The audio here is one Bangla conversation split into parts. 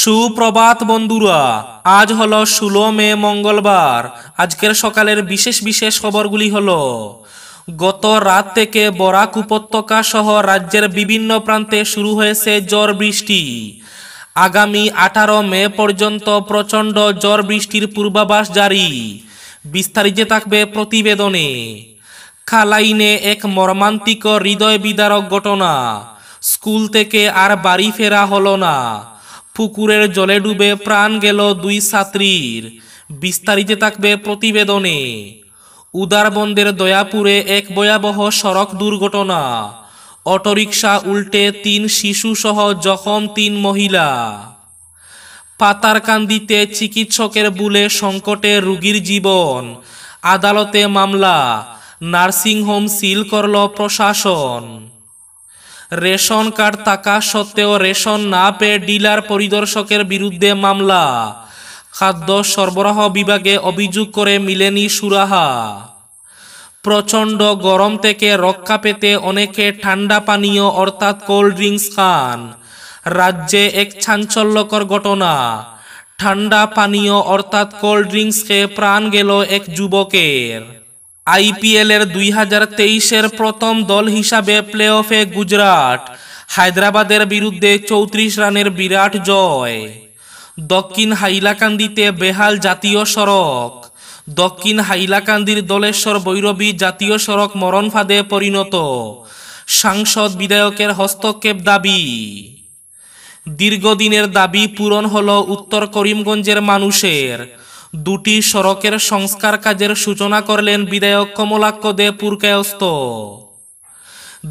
সুপ্রভাত বন্ধুরা আজ হল ষোলো মে মঙ্গলবার আজকের সকালের বিশেষ বিশেষ খবরগুলি হল গত রাত থেকে বরাক উপত্যকা সহ রাজ্যের বিভিন্ন প্রান্তে শুরু হয়েছে জ্বর বৃষ্টি আগামী আঠারো মে পর্যন্ত প্রচণ্ড জ্বর বৃষ্টির পূর্বাভাস জারি বিস্তারিত থাকবে প্রতিবেদনে খালাইনে এক মর্মান্তিক হৃদয় বিদারক ঘটনা স্কুল থেকে আর বাড়ি ফেরা হলো না পুকুরের জলে ডুবে প্রাণ গেল দুই ছাত্রীর বিস্তারিত থাকবে প্রতিবেদনে উদারবন্দের দয়াপুরে এক ভয়াবহ সড়ক দুর্ঘটনা অটোরিকশা উল্টে তিন শিশুসহ জখম তিন মহিলা পাতারকান্দিতে চিকিৎসকের বুলে সংকটে রুগীর জীবন আদালতে মামলা নার্সিংহোম সিল করল প্রশাসন রেশন কার্ড থাকা সত্ত্বেও রেশন না পেয়ে ডিলার পরিদর্শকের বিরুদ্ধে মামলা খাদ্য সরবরাহ বিভাগে অভিযোগ করে মিলেনি সুরাহা প্রচণ্ড গরম থেকে রক্ষা পেতে অনেকে ঠান্ডা পানীয় অর্থাৎ কোল্ড ড্রিঙ্কস খান রাজ্যে এক চাঞ্চল্যকর ঘটনা ঠান্ডা পানীয় অর্থাৎ কোল্ড ড্রিঙ্কস খেয়ে প্রাণ গেল এক যুবকের আইপিএলের দুই হাজার তেইশের প্রথম দল হিসাবে প্লে অফে গুজরাট হায়দ্রাবাদের বিরুদ্ধে চৌত্রিশ রানের বিরাট জয় দক্ষিণ হাইলাকান্দিতে বেহাল জাতীয় সড়ক দক্ষিণ হাইলাকান্দির দলেশ্বর বৈরবী জাতীয় সড়ক মরণফাঁদে পরিণত সাংসদ বিধায়কের হস্তক্ষেপ দাবি দীর্ঘদিনের দাবি পূরণ হল উত্তর করিমগঞ্জের মানুষের দুটি সড়কের সংস্কার কাজের সূচনা করলেন বিধায়ক কমলাক্ষ দে পুরকায়স্ত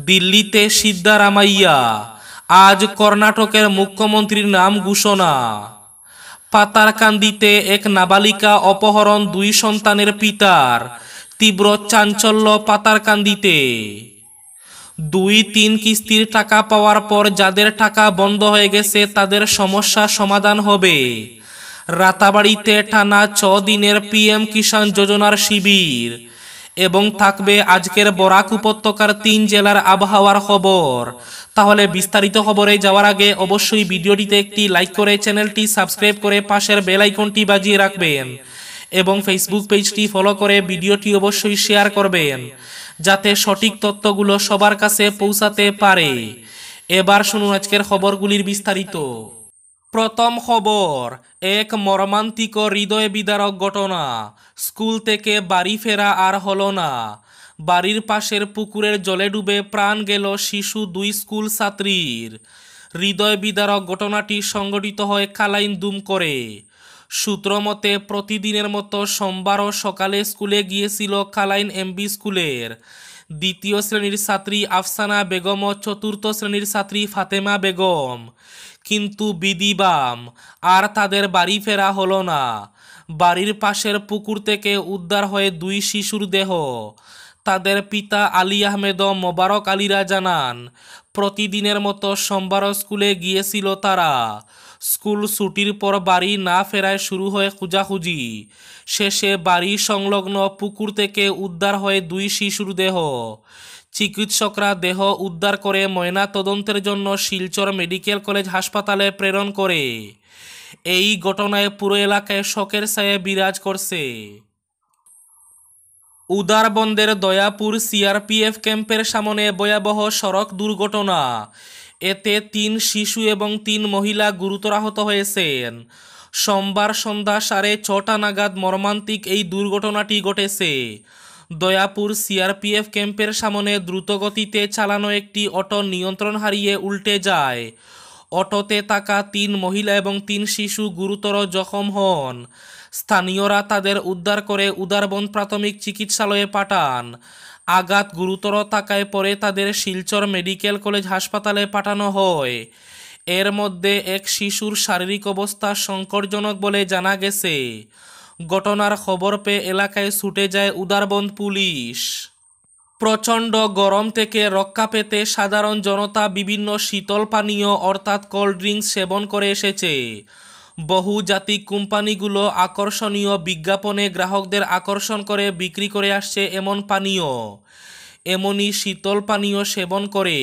দিল্লিতে সিদ্ধারামাইয়া আজ কর্ণাটকের মুখ্যমন্ত্রীর নাম ঘোষণা পাতারকান্দিতে এক নাবালিকা অপহরণ দুই সন্তানের পিতার তীব্র চাঞ্চল্য পাতারকান্দিতে দুই তিন কিস্তির টাকা পাওয়ার পর যাদের টাকা বন্ধ হয়ে গেছে তাদের সমস্যা সমাধান হবে রাতাবাড়িতে টানা ছ দিনের পিএম কিষাণ যোজনার শিবির এবং থাকবে আজকের বরাক উপত্যকার তিন জেলার আবহাওয়ার খবর তাহলে বিস্তারিত খবরে যাওয়ার আগে অবশ্যই ভিডিওটিতে একটি লাইক করে চ্যানেলটি সাবস্ক্রাইব করে পাশের বেল আইকনটি বাজিয়ে রাখবেন এবং ফেসবুক পেজটি ফলো করে ভিডিওটি অবশ্যই শেয়ার করবেন যাতে সঠিক তথ্যগুলো সবার কাছে পৌঁছাতে পারে এবার শুনুন আজকের খবরগুলির বিস্তারিত প্রথম খবর এক মর্মান্তিক হৃদয় বিদারক ঘটনা স্কুল থেকে বাড়ি ফেরা আর হলো না বাড়ির পাশের পুকুরের জলে ডুবে প্রাণ গেল শিশু দুই স্কুল ছাত্রীর হৃদয় বিদারক ঘটনাটি সংগঠিত হয় কালাইন দুম করে সূত্র মতে প্রতিদিনের মতো সোমবারও সকালে স্কুলে গিয়েছিল কালাইন এমবি স্কুলের দ্বিতীয় শ্রেণীর ছাত্রী আফসানা বেগম ও চতুর্থ শ্রেণীর ছাত্রী ফাতেমা বেগম কিন্তু বিদিবাম আর তাদের বাড়ি ফেরা হলো না বাড়ির পাশের পুকুর থেকে উদ্ধার হয়ে দুই শিশুর দেহ তাদের পিতা আলী আহমেদ মোবারক আলীরা জানান প্রতিদিনের মতো সোমবার স্কুলে গিয়েছিল তারা স্কুল ছুটির পর বাড়ি না ফেরায় শুরু হয় খুঁজাখুঁজি শেষে বাড়ি সংলগ্ন পুকুর থেকে উদ্ধার হয় দুই শিশুর দেহ চিকিৎসকরা দেহ উদ্ধার করে ময়না তদন্তের জন্য শিলচর মেডিকেল কলেজ হাসপাতালে প্রেরণ করে এই ঘটনায় পুরো এলাকায় শকের ছায়া বিরাজ করছে উদারবন্দের দয়াপুর সিআরপিএফ ক্যাম্পের সামনে ভয়াবহ সড়ক দুর্ঘটনা এতে তিন শিশু এবং তিন মহিলা গুরুতর আহত হয়েছেন সোমবার সন্ধ্যা সাড়ে ছটা নাগাদ মর্মান্তিক এই দুর্ঘটনাটি ঘটেছে দয়াপুর সিআরপিএফ ক্যাম্পের সামনে দ্রুতগতিতে চালানো একটি অটো নিয়ন্ত্রণ হারিয়ে উল্টে যায় অটোতে থাকা তিন মহিলা এবং তিন শিশু গুরুতর জখম হন স্থানীয়রা তাদের উদ্ধার করে উদারবন প্রাথমিক চিকিৎসালয়ে পাঠান আঘাত গুরুতর থাকায় পরে তাদের শিলচর মেডিকেল কলেজ হাসপাতালে পাঠানো হয় এর মধ্যে এক শিশুর শারীরিক অবস্থা সংকটজনক বলে জানা গেছে ঘটনার খবর পেয়ে এলাকায় ছুটে যায় উদারবন্দ পুলিশ প্রচণ্ড গরম থেকে রক্ষা পেতে সাধারণ জনতা বিভিন্ন শীতল পানীয় অর্থাৎ কোল্ড ড্রিঙ্কস সেবন করে এসেছে বহুজাতিক কোম্পানিগুলো আকর্ষণীয় বিজ্ঞাপনে গ্রাহকদের আকর্ষণ করে বিক্রি করে আসছে এমন পানীয় এমনই শীতল পানীয় সেবন করে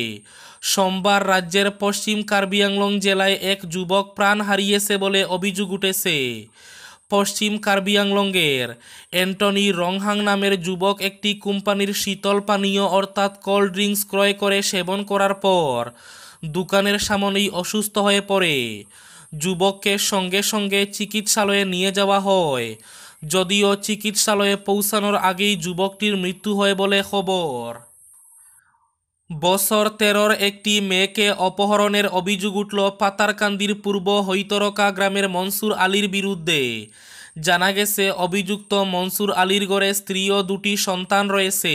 সোমবার রাজ্যের পশ্চিম কার্বি আংলং জেলায় এক যুবক প্রাণ হারিয়েছে বলে অভিযোগ উঠেছে পশ্চিম কার্বি আংলংয়ের অ্যান্টনি রংহাং নামের যুবক একটি কোম্পানির শীতল পানীয় অর্থাৎ কোল্ড ড্রিঙ্কস ক্রয় করে সেবন করার পর দোকানের সামনেই অসুস্থ হয়ে পড়ে যুবককে সঙ্গে সঙ্গে চিকিৎসালয়ে নিয়ে যাওয়া হয় যদিও চিকিৎসালয়ে পৌঁছানোর আগেই যুবকটির মৃত্যু হয় বলে খবর বছর তেরোর একটি মেয়েকে অপহরণের অভিযোগ উঠল পাতারকান্দির পূর্ব হৈতরকা গ্রামের মনসুর আলীর বিরুদ্ধে জানা গেছে অভিযুক্ত মনসুর আলীর গড়ে স্ত্রী ও দুটি সন্তান রয়েছে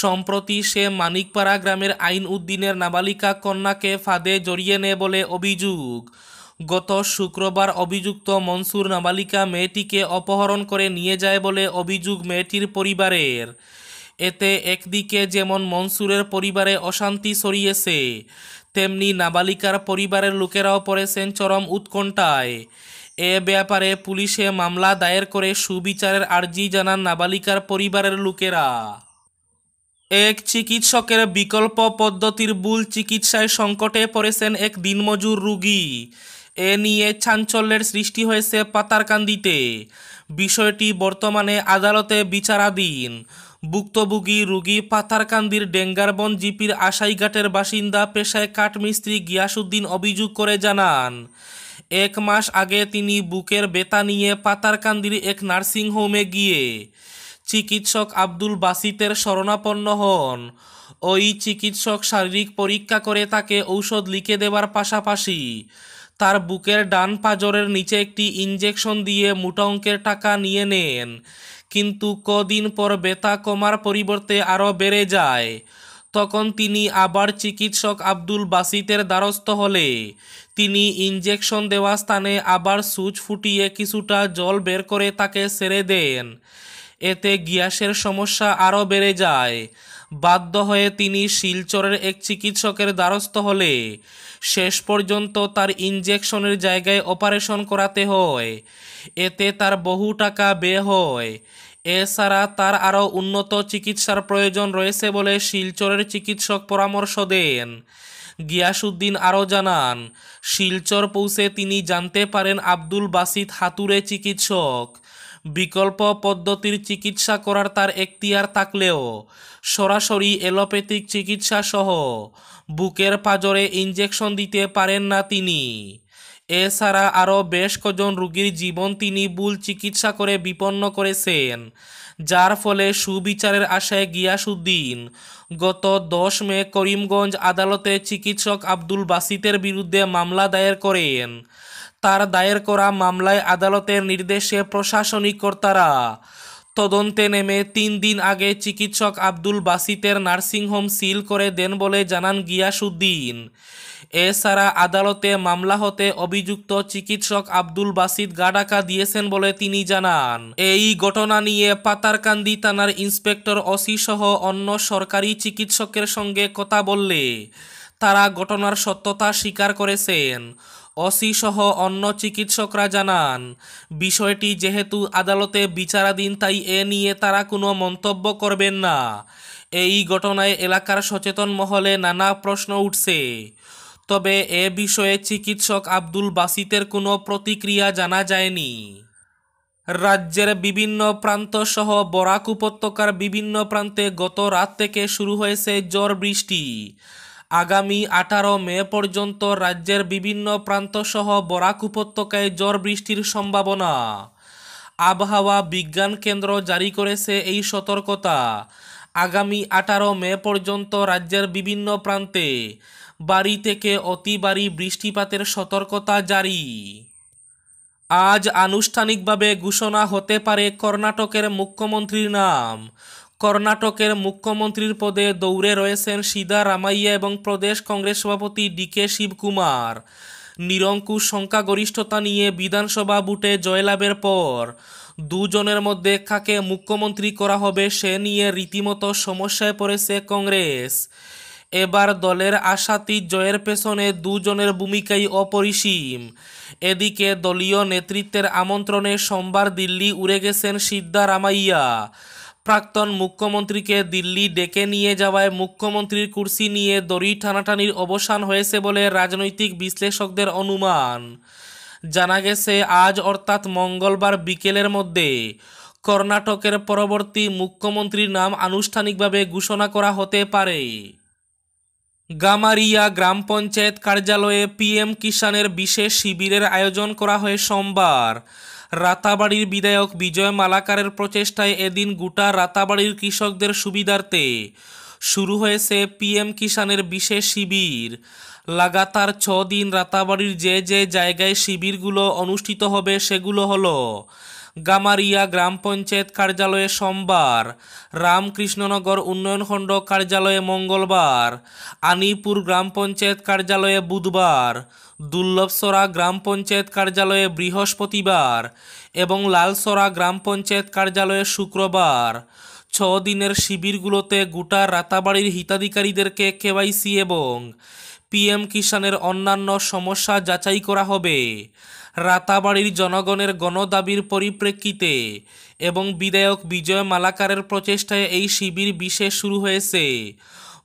সম্প্রতি সে মানিকপাড়া গ্রামের আইন উদ্দিনের নাবালিকা কন্যাকে ফাঁদে জড়িয়ে নেয় বলে অভিযোগ গত শুক্রবার অভিযুক্ত মনসুর নাবালিকা মেয়েটিকে অপহরণ করে নিয়ে যায় বলে অভিযোগ মেয়েটির পরিবারের এতে একদিকে যেমন মনসুরের পরিবারে অশান্তি ছড়িয়েছে তেমনি নাবালিকার পরিবারের লোকেরাও পড়েছেন চরম উৎকণ্ঠায় এ ব্যাপারে পুলিশে মামলা দায়ের করে সুবিচারের আর্জি জানান নাবালিকার পরিবারের লোকেরা এক চিকিৎসকের বিকল্প পদ্ধতির ভুল চিকিৎসায় সংকটে পড়েছেন এক দিনমজুর রুগী এ নিয়ে চাঞ্চল্যের সৃষ্টি হয়েছে পাতারকান্দিতে বিষয়টি বর্তমানে আদালতে বিচারাধীন ভুক্তভোগী রুগী পাতারকান্দির ডেঙ্গারবন জিপির আশাইঘাটের বাসিন্দা পেশায় কাঠমিস্ত্রি গিয়াসুদ্দিন অভিযোগ করে জানান এক মাস আগে তিনি বুকের বেতা নিয়ে পাতারকান্দির এক নার্সিং হোমে গিয়ে চিকিৎসক আব্দুল বাসিতের শরণাপন্ন হন ওই চিকিৎসক শারীরিক পরীক্ষা করে তাকে ঔষধ লিখে দেওয়ার পাশাপাশি তার বুকের ডান পাজরের নিচে একটি ইঞ্জেকশন দিয়ে মোটা অঙ্কের টাকা নিয়ে নেন কিন্তু কদিন পর বেতা কমার পরিবর্তে আরও বেড়ে যায় তখন তিনি আবার চিকিৎসক আব্দুল বাসিতের দ্বারস্থ হলে তিনি ইঞ্জেকশন দেওয়া স্থানে আবার সুচ ফুটিয়ে কিছুটা জল বের করে তাকে সেরে দেন এতে গিয়াসের সমস্যা আরও বেড়ে যায় বাধ্য হয়ে তিনি শিলচরের এক চিকিৎসকের দ্বারস্থ হলে শেষ পর্যন্ত তার ইঞ্জেকশনের জায়গায় অপারেশন করাতে হয় এতে তার বহু টাকা ব্যয় হয় এছাড়া তার আরও উন্নত চিকিৎসার প্রয়োজন রয়েছে বলে শিলচরের চিকিৎসক পরামর্শ দেন গিয়াসুদ্দিন আরও জানান শিলচর পৌঁছে তিনি জানতে পারেন আব্দুল বাসিত হাতুরে চিকিৎসক বিকল্প পদ্ধতির চিকিৎসা করার তার এখতিয়ার থাকলেও সরাসরি এলোপ্যাথিক চিকিৎসা সহ বুকের পাজরে ইঞ্জেকশন দিতে পারেন না তিনি এছাড়া আরও বেশ কজন রুগীর জীবন তিনি ভুল চিকিৎসা করে বিপন্ন করেছেন যার ফলে সুবিচারের আশায় গিয়াসুদ্দিন গত দশ মে করিমগঞ্জ আদালতে চিকিৎসক আব্দুল বাসিতের বিরুদ্ধে মামলা দায়ের করেন তার দায়ের করা মামলায় আদালতের নির্দেশে প্রশাসনিক কর্তারা তদন্তে নেমে তিন দিন আগে চিকিৎসক আব্দুল বাসিতের নার্সিংহোম সিল করে দেন বলে জানান গিয়াসুদ্দিন এছাড়া আদালতে মামলা হতে অভিযুক্ত চিকিৎসক আব্দুল বাসিত গাডাকা দিয়েছেন বলে তিনি জানান এই ঘটনা নিয়ে পাতারকান্দি থানার ইন্সপেক্টর অসি সহ অন্য সরকারি চিকিৎসকের সঙ্গে কথা বললে তারা ঘটনার সত্যতা স্বীকার করেছেন অসি সহ অন্য চিকিৎসকরা জানান বিষয়টি যেহেতু আদালতে বিচারাধীন তাই এ নিয়ে তারা কোনো মন্তব্য করবেন না এই ঘটনায় এলাকার সচেতন মহলে নানা প্রশ্ন উঠছে তবে এ বিষয়ে চিকিৎসক আব্দুল বাসিতের কোনো প্রতিক্রিয়া জানা যায়নি রাজ্যের বিভিন্ন প্রান্ত সহ বরাক উপত্যকার বিভিন্ন প্রান্তে গত রাত থেকে শুরু হয়েছে জ্বর বৃষ্টি আগামী আঠারো মে পর্যন্ত রাজ্যের বিভিন্ন প্রান্তসহ বরাক উপত্যকায় জ্বর বৃষ্টির সম্ভাবনা আবহাওয়া বিজ্ঞান কেন্দ্র জারি করেছে এই সতর্কতা আগামী আঠারো মে পর্যন্ত রাজ্যের বিভিন্ন প্রান্তে বাড়ি থেকে অতি বাড়ি বৃষ্টিপাতের সতর্কতা জারি আজ আনুষ্ঠানিকভাবে ঘোষণা হতে পারে কর্ণাটকের মুখ্যমন্ত্রীর নাম কর্ণাটকের মুখ্যমন্ত্রীর পদে দৌড়ে রয়েছেন রামাইয়া এবং প্রদেশ কংগ্রেস সভাপতি ডিকে শিবকুমার নিরঙ্কুশ সংখ্যাগরিষ্ঠতা নিয়ে বিধানসভা বুটে জয়লাভের পর দুজনের মধ্যে কাকে মুখ্যমন্ত্রী করা হবে সে নিয়ে রীতিমতো সমস্যায় পড়েছে কংগ্রেস এবার দলের আশাতি জয়ের পেছনে দুজনের ভূমিকাই অপরিসীম এদিকে দলীয় নেতৃত্বের আমন্ত্রণে সোমবার দিল্লি উড়ে গেছেন সিদ্দারামাইয়া প্রাক্তন মুখ্যমন্ত্রীকে দিল্লি ডেকে নিয়ে যাওয়ায় মুখ্যমন্ত্রীর কুর্সি নিয়ে দড়ি টানাটানির অবসান হয়েছে বলে রাজনৈতিক বিশ্লেষকদের অনুমান জানা গেছে আজ অর্থাৎ মঙ্গলবার বিকেলের মধ্যে কর্ণাটকের পরবর্তী মুখ্যমন্ত্রীর নাম আনুষ্ঠানিকভাবে ঘোষণা করা হতে পারে গামারিয়া গ্রাম পঞ্চায়েত কার্যালয়ে পিএম কিষাণের বিশেষ শিবিরের আয়োজন করা হয় সোমবার রাতাবাড়ির বিধায়ক বিজয় মালাকারের প্রচেষ্টায় এদিন গোটা রাতাবাড়ির কৃষকদের সুবিধার্থে শুরু হয়েছে পিএম কিষানের বিশেষ শিবির লাগাতার ছ দিন রাতাবাড়ির যে যে জায়গায় শিবিরগুলো অনুষ্ঠিত হবে সেগুলো হলো গামারিয়া গ্রাম পঞ্চায়েত কার্যালয়ে সোমবার রামকৃষ্ণনগর উন্নয়নখণ্ড কার্যালয়ে মঙ্গলবার আনিপুর গ্রাম পঞ্চায়েত কার্যালয়ে বুধবার দুর্লভসরা গ্রাম পঞ্চায়েত কার্যালয়ে বৃহস্পতিবার এবং লালসরা গ্রাম পঞ্চায়েত কার্যালয়ে শুক্রবার ছ দিনের শিবিরগুলোতে গোটা রাতাবাড়ির হিতাধিকারীদেরকে কেওয়াইসি এবং পিএম কিষাণের অন্যান্য সমস্যা যাচাই করা হবে রাতাবাড়ির জনগণের গণদাবির পরিপ্রেক্ষিতে এবং বিধায়ক বিজয় মালাকারের প্রচেষ্টায় এই শিবির বিশেষ শুরু হয়েছে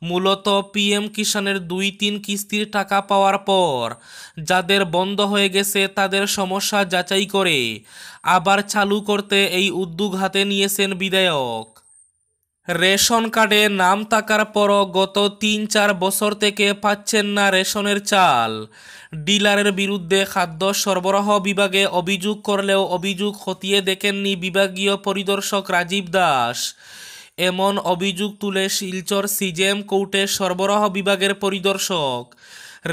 মূলত পিএম কিষাণের দুই তিন কিস্তির টাকা পাওয়ার পর যাদের বন্ধ হয়ে গেছে তাদের সমস্যা যাচাই করে আবার চালু করতে এই উদ্যোগ হাতে নিয়েছেন বিধায়ক রেশন কার্ডে নাম থাকার পরও গত তিন চার বছর থেকে পাচ্ছেন না রেশনের চাল ডিলারের বিরুদ্ধে খাদ্য সরবরাহ বিভাগে অভিযোগ করলেও অভিযোগ খতিয়ে দেখেননি বিভাগীয় পরিদর্শক রাজীব দাস এমন অভিযোগ তুলে শিলচর সিজেম কোর্টে সরবরাহ বিভাগের পরিদর্শক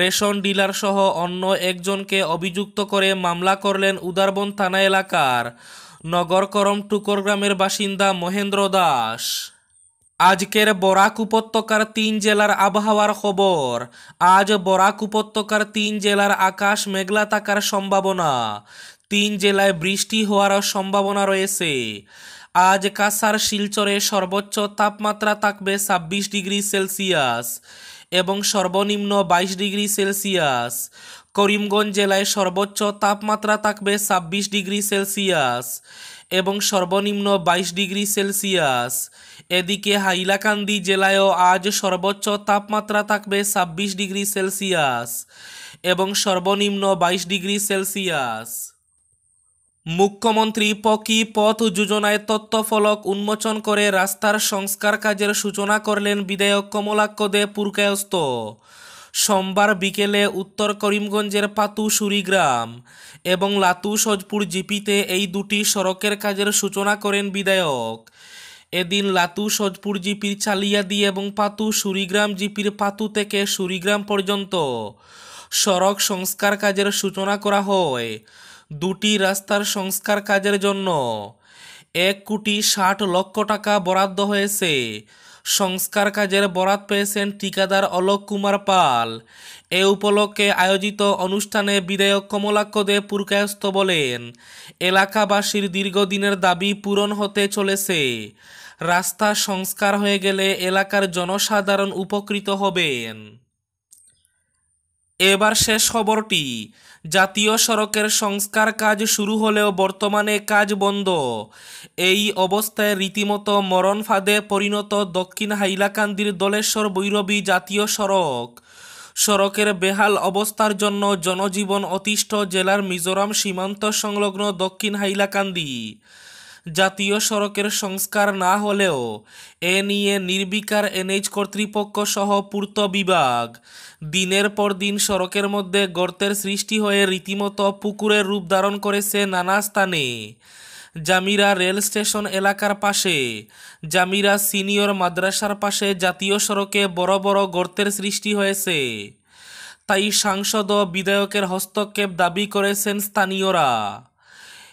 রেশন ডিলারসহ অন্য একজনকে অভিযুক্ত করে মামলা করলেন উদারবন থানা এলাকার নগরকরম টুকর গ্রামের বাসিন্দা মহেন্দ্র দাস আজকের বরাক উপত্যকার তিন জেলার আবহাওয়ার খবর আজ বরাক উপত্যকার তিন জেলার আকাশ মেঘলা থাকার সম্ভাবনা তিন জেলায় বৃষ্টি হওয়ার সম্ভাবনা রয়েছে আজ কাসার শিলচরে সর্বোচ্চ তাপমাত্রা থাকবে ছাব্বিশ ডিগ্রি সেলসিয়াস এবং সর্বনিম্ন বাইশ ডিগ্রি সেলসিয়াস করিমগঞ্জ জেলায় সর্বোচ্চ তাপমাত্রা থাকবে ছাব্বিশ ডিগ্রি সেলসিয়াস এবং সর্বনিম্ন বাইশ ডিগ্রি সেলসিয়াস এদিকে হাইলাকান্দি জেলায়ও আজ সর্বোচ্চ তাপমাত্রা থাকবে ছাব্বিশ ডিগ্রি সেলসিয়াস এবং সর্বনিম্ন বাইশ ডিগ্রি সেলসিয়াস মুখ্যমন্ত্রী পকি পথ যোজনায় তত্ত্বফলক উন্মোচন করে রাস্তার সংস্কার কাজের সূচনা করলেন বিধায়ক কমলাক্ষ দে পুরকায়স্ত সোমবার বিকেলে উত্তর করিমগঞ্জের পাতু সুরিগ্রাম এবং লাতু সজপুর জিপিতে এই দুটি সড়কের কাজের সূচনা করেন বিধায়ক এদিন লাতু সজপুর জিপির চালিয়াদি এবং পাতু সুরিগ্রাম জিপির পাতু থেকে সুরিগ্রাম পর্যন্ত সড়ক সংস্কার কাজের সূচনা করা হয় দুটি রাস্তার সংস্কার কাজের জন্য এক কোটি ষাট লক্ষ টাকা বরাদ্দ হয়েছে সংস্কার কাজের বরাদ পেয়েছেন ঠিকাদার অলোক কুমার পাল এ উপলক্ষে আয়োজিত অনুষ্ঠানে বিধায়ক কমলাক্ষ দে পুরকায়স্ত বলেন এলাকাবাসীর দীর্ঘদিনের দাবি পূরণ হতে চলেছে রাস্তা সংস্কার হয়ে গেলে এলাকার জনসাধারণ উপকৃত হবেন এবার শেষ খবরটি জাতীয় সড়কের সংস্কার কাজ শুরু হলেও বর্তমানে কাজ বন্ধ এই অবস্থায় রীতিমতো মরণ ফাঁদে পরিণত দক্ষিণ হাইলাকান্দির দলেশ্বর বৈরবী জাতীয় সড়ক সড়কের বেহাল অবস্থার জন্য জনজীবন অতিষ্ঠ জেলার মিজোরাম সীমান্ত সংলগ্ন দক্ষিণ হাইলাকান্দি জাতীয় সড়কের সংস্কার না হলেও এ নিয়ে নির্বিকার এনএইচ কর্তৃপক্ষ সহ পূর্ত বিভাগ দিনের পর দিন সড়কের মধ্যে গর্তের সৃষ্টি হয়ে রীতিমতো পুকুরের রূপ ধারণ করেছে নানা স্থানে জামিরা রেল স্টেশন এলাকার পাশে জামিরা সিনিয়র মাদ্রাসার পাশে জাতীয় সড়কে বড় বড় গর্তের সৃষ্টি হয়েছে তাই সাংসদ ও বিধায়কের হস্তক্ষেপ দাবি করেছেন স্থানীয়রা